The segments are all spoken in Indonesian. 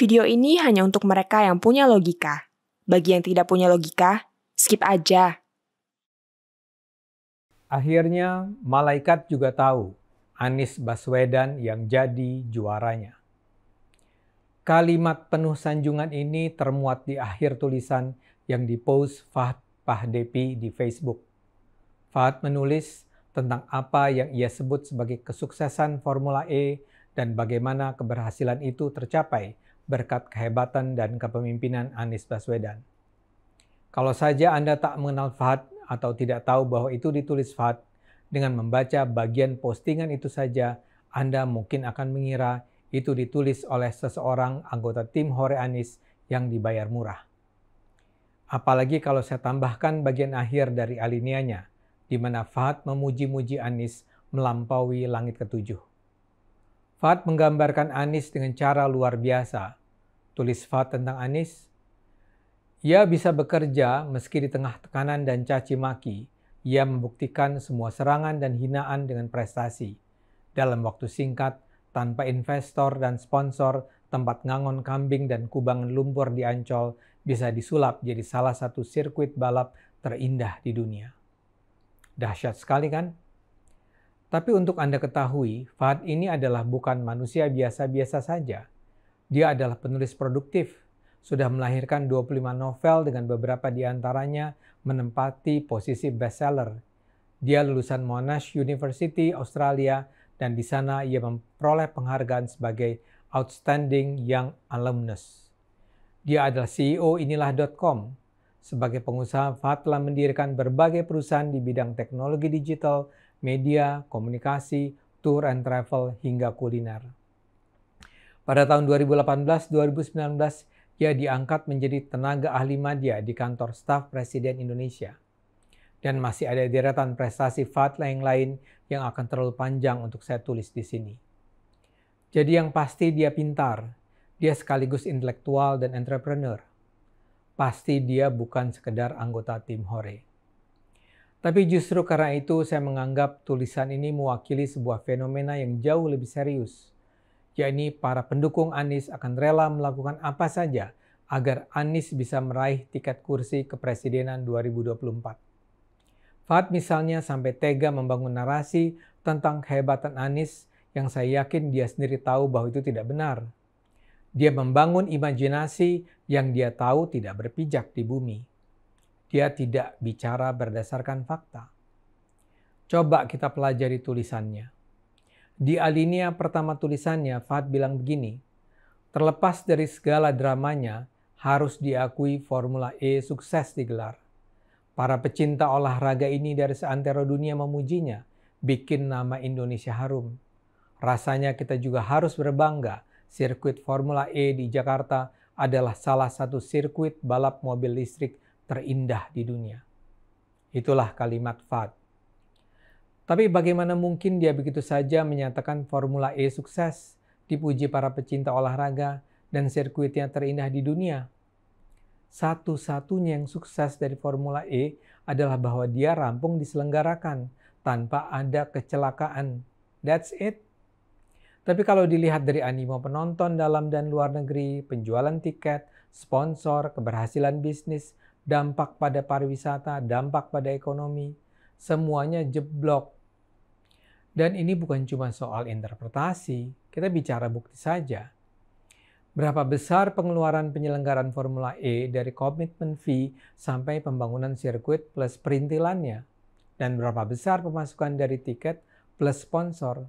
Video ini hanya untuk mereka yang punya logika. Bagi yang tidak punya logika, skip aja. Akhirnya, malaikat juga tahu Anies Baswedan yang jadi juaranya. Kalimat penuh sanjungan ini termuat di akhir tulisan yang dipost Fahd Pahdepi di Facebook. Fahad menulis tentang apa yang ia sebut sebagai kesuksesan Formula E dan bagaimana keberhasilan itu tercapai berkat kehebatan dan kepemimpinan Anies Baswedan. Kalau saja Anda tak mengenal Fahad atau tidak tahu bahwa itu ditulis Fahad, dengan membaca bagian postingan itu saja, Anda mungkin akan mengira itu ditulis oleh seseorang anggota tim Hore Anis yang dibayar murah. Apalagi kalau saya tambahkan bagian akhir dari alinianya, di mana Fahad memuji-muji Anis melampaui langit ketujuh. Fahad menggambarkan Anis dengan cara luar biasa, tulis Fat tentang Anis. Ia bisa bekerja meski di tengah tekanan dan caci maki. Ia membuktikan semua serangan dan hinaan dengan prestasi. Dalam waktu singkat, tanpa investor dan sponsor, tempat ngangon kambing dan kubangan lumpur di Ancol bisa disulap jadi salah satu sirkuit balap terindah di dunia. Dahsyat sekali kan? Tapi untuk Anda ketahui, Fahad ini adalah bukan manusia biasa-biasa saja. Dia adalah penulis produktif, sudah melahirkan 25 novel dengan beberapa di antaranya menempati posisi bestseller. Dia lulusan Monash University, Australia, dan di sana ia memperoleh penghargaan sebagai Outstanding Young Alumnus. Dia adalah CEO inilah.com. Sebagai pengusaha, Fahad telah mendirikan berbagai perusahaan di bidang teknologi digital, media, komunikasi, tour and travel, hingga kuliner. Pada tahun 2018-2019, ia diangkat menjadi tenaga ahli media di kantor staf Presiden Indonesia. Dan masih ada deretan prestasi Fatla yang lain yang akan terlalu panjang untuk saya tulis di sini. Jadi yang pasti dia pintar, dia sekaligus intelektual dan entrepreneur. Pasti dia bukan sekedar anggota tim Hore. Tapi justru karena itu saya menganggap tulisan ini mewakili sebuah fenomena yang jauh lebih serius – yakni para pendukung Anies akan rela melakukan apa saja agar Anies bisa meraih tiket kursi kepresidenan 2024. Fahad misalnya sampai tega membangun narasi tentang kehebatan Anies yang saya yakin dia sendiri tahu bahwa itu tidak benar. Dia membangun imajinasi yang dia tahu tidak berpijak di bumi. Dia tidak bicara berdasarkan fakta. Coba kita pelajari tulisannya. Di alinea pertama tulisannya, Fahad bilang begini, terlepas dari segala dramanya, harus diakui Formula E sukses digelar. Para pecinta olahraga ini dari seantero dunia memujinya, bikin nama Indonesia harum. Rasanya kita juga harus berbangga, sirkuit Formula E di Jakarta adalah salah satu sirkuit balap mobil listrik terindah di dunia. Itulah kalimat Fahd. Tapi bagaimana mungkin dia begitu saja menyatakan Formula E sukses, dipuji para pecinta olahraga, dan sirkuitnya terindah di dunia? Satu-satunya yang sukses dari Formula E adalah bahwa dia rampung diselenggarakan tanpa ada kecelakaan. That's it. Tapi kalau dilihat dari animo penonton dalam dan luar negeri, penjualan tiket, sponsor, keberhasilan bisnis, dampak pada pariwisata, dampak pada ekonomi, semuanya jeblok dan ini bukan cuma soal interpretasi, kita bicara bukti saja. Berapa besar pengeluaran penyelenggaran Formula E dari komitmen fee sampai pembangunan sirkuit plus perintilannya? Dan berapa besar pemasukan dari tiket plus sponsor?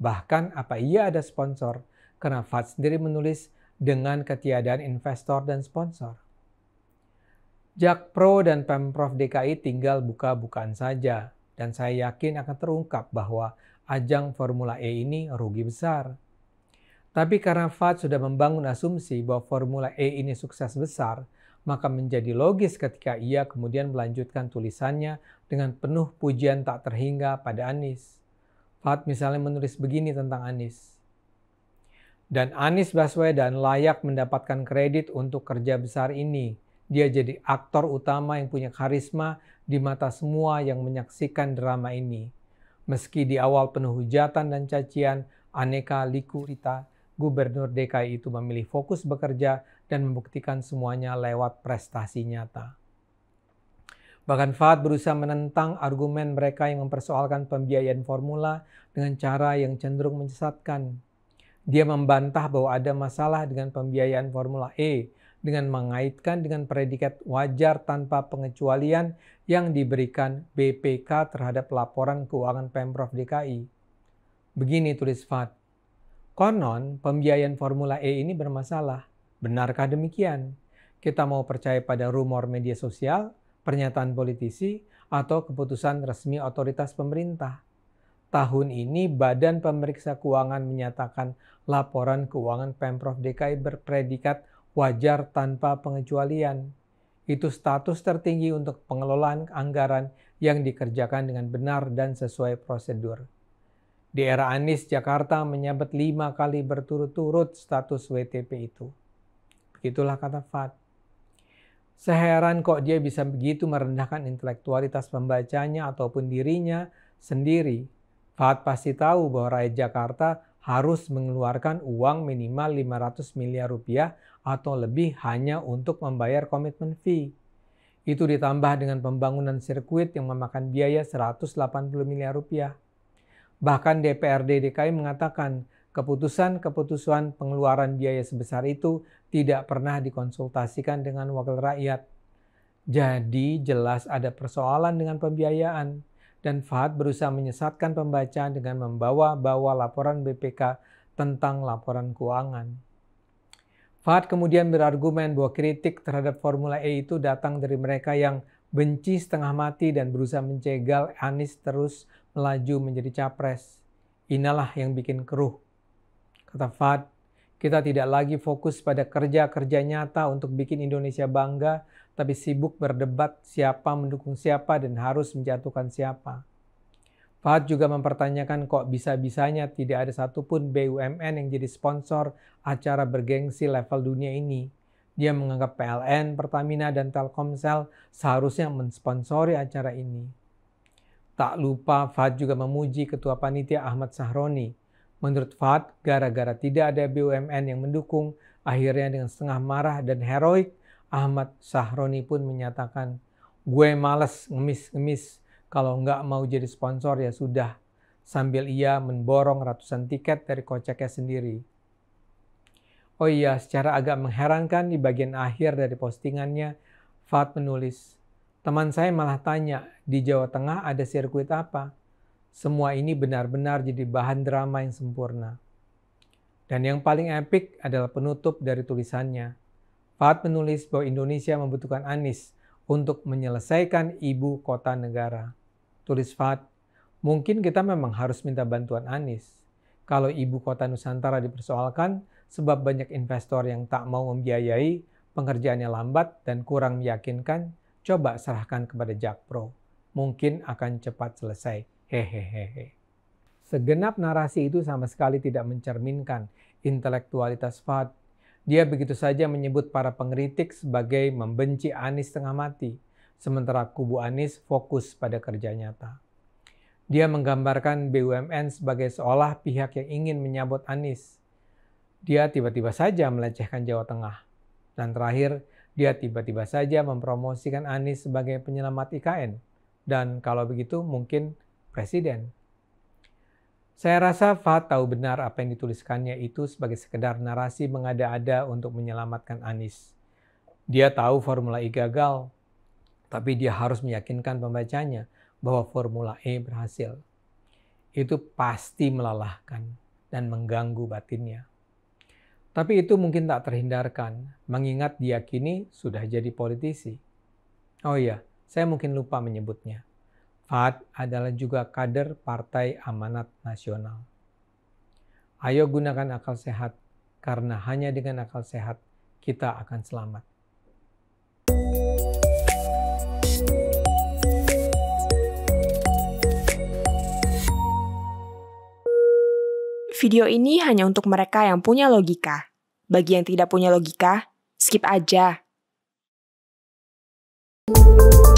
Bahkan apa iya ada sponsor? Karena Fad sendiri menulis dengan ketiadaan investor dan sponsor. Jakpro dan Pemprov DKI tinggal buka-bukaan saja dan saya yakin akan terungkap bahwa ajang Formula E ini rugi besar. Tapi karena FAD sudah membangun asumsi bahwa Formula E ini sukses besar, maka menjadi logis ketika ia kemudian melanjutkan tulisannya dengan penuh pujian tak terhingga pada Anis. Fad misalnya menulis begini tentang Anis. Dan Anis Baswedan layak mendapatkan kredit untuk kerja besar ini. Dia jadi aktor utama yang punya karisma di mata semua yang menyaksikan drama ini. Meski di awal penuh hujatan dan cacian, aneka liku rita, Gubernur DKI itu memilih fokus bekerja dan membuktikan semuanya lewat prestasi nyata. Bahkan Fahad berusaha menentang argumen mereka yang mempersoalkan pembiayaan formula dengan cara yang cenderung menyesatkan. Dia membantah bahwa ada masalah dengan pembiayaan Formula E dengan mengaitkan dengan predikat wajar tanpa pengecualian yang diberikan BPK terhadap laporan keuangan Pemprov DKI. Begini tulis Fat. Konon pembiayaan Formula E ini bermasalah. Benarkah demikian? Kita mau percaya pada rumor media sosial, pernyataan politisi, atau keputusan resmi otoritas pemerintah. Tahun ini Badan Pemeriksa Keuangan menyatakan laporan keuangan Pemprov DKI berpredikat wajar tanpa pengecualian. Itu status tertinggi untuk pengelolaan anggaran yang dikerjakan dengan benar dan sesuai prosedur. Di era Anies, Jakarta menyabet lima kali berturut-turut status WTP itu. Begitulah kata Fat. Seheran kok dia bisa begitu merendahkan intelektualitas pembacanya ataupun dirinya sendiri. Fat pasti tahu bahwa rakyat Jakarta harus mengeluarkan uang minimal 500 miliar rupiah atau lebih hanya untuk membayar komitmen fee. Itu ditambah dengan pembangunan sirkuit yang memakan biaya 180 miliar rupiah. Bahkan DPRD DKI mengatakan keputusan-keputusan pengeluaran biaya sebesar itu tidak pernah dikonsultasikan dengan wakil rakyat. Jadi jelas ada persoalan dengan pembiayaan dan Fahad berusaha menyesatkan pembaca dengan membawa-bawa laporan BPK tentang laporan keuangan. Fahad kemudian berargumen bahwa kritik terhadap Formula E itu datang dari mereka yang benci setengah mati dan berusaha mencegal Anies terus melaju menjadi capres. Inilah yang bikin keruh. Kata Fahad, kita tidak lagi fokus pada kerja-kerja nyata untuk bikin Indonesia bangga, tapi sibuk berdebat siapa mendukung siapa dan harus menjatuhkan siapa. Fahad juga mempertanyakan kok bisa-bisanya tidak ada satupun BUMN yang jadi sponsor acara bergengsi level dunia ini. Dia menganggap PLN, Pertamina, dan Telkomsel seharusnya mensponsori acara ini. Tak lupa Fahad juga memuji Ketua Panitia Ahmad Sahroni. Menurut Fahad, gara-gara tidak ada BUMN yang mendukung, akhirnya dengan setengah marah dan heroik, Ahmad Sahroni pun menyatakan, gue males ngemis-ngemis kalau nggak mau jadi sponsor ya sudah. Sambil ia memborong ratusan tiket dari koceknya sendiri. Oh iya, secara agak mengherankan di bagian akhir dari postingannya, Fat menulis, Teman saya malah tanya, di Jawa Tengah ada sirkuit apa? Semua ini benar-benar jadi bahan drama yang sempurna. Dan yang paling epic adalah penutup dari tulisannya. Fahad menulis bahwa Indonesia membutuhkan Anies untuk menyelesaikan ibu kota negara. Tulis Fahad, mungkin kita memang harus minta bantuan Anies. Kalau ibu kota Nusantara dipersoalkan sebab banyak investor yang tak mau membiayai, pengerjaannya lambat dan kurang meyakinkan, coba serahkan kepada Jakpro. Mungkin akan cepat selesai. Hehehehe. Segenap narasi itu sama sekali tidak mencerminkan intelektualitas Fahad dia begitu saja menyebut para pengkritik sebagai membenci Anies tengah mati, sementara kubu Anies fokus pada kerja nyata. Dia menggambarkan BUMN sebagai seolah pihak yang ingin menyabot Anies. Dia tiba-tiba saja melecehkan Jawa Tengah. Dan terakhir, dia tiba-tiba saja mempromosikan Anies sebagai penyelamat IKN. Dan kalau begitu mungkin presiden. Saya rasa Fahad tahu benar apa yang dituliskannya itu sebagai sekedar narasi mengada-ada untuk menyelamatkan Anis. Dia tahu Formula E gagal, tapi dia harus meyakinkan pembacanya bahwa Formula E berhasil. Itu pasti melelahkan dan mengganggu batinnya. Tapi itu mungkin tak terhindarkan, mengingat dia kini sudah jadi politisi. Oh iya, saya mungkin lupa menyebutnya. Fahad adalah juga kader Partai Amanat Nasional. Ayo gunakan akal sehat, karena hanya dengan akal sehat kita akan selamat. Video ini hanya untuk mereka yang punya logika. Bagi yang tidak punya logika, skip aja. thank you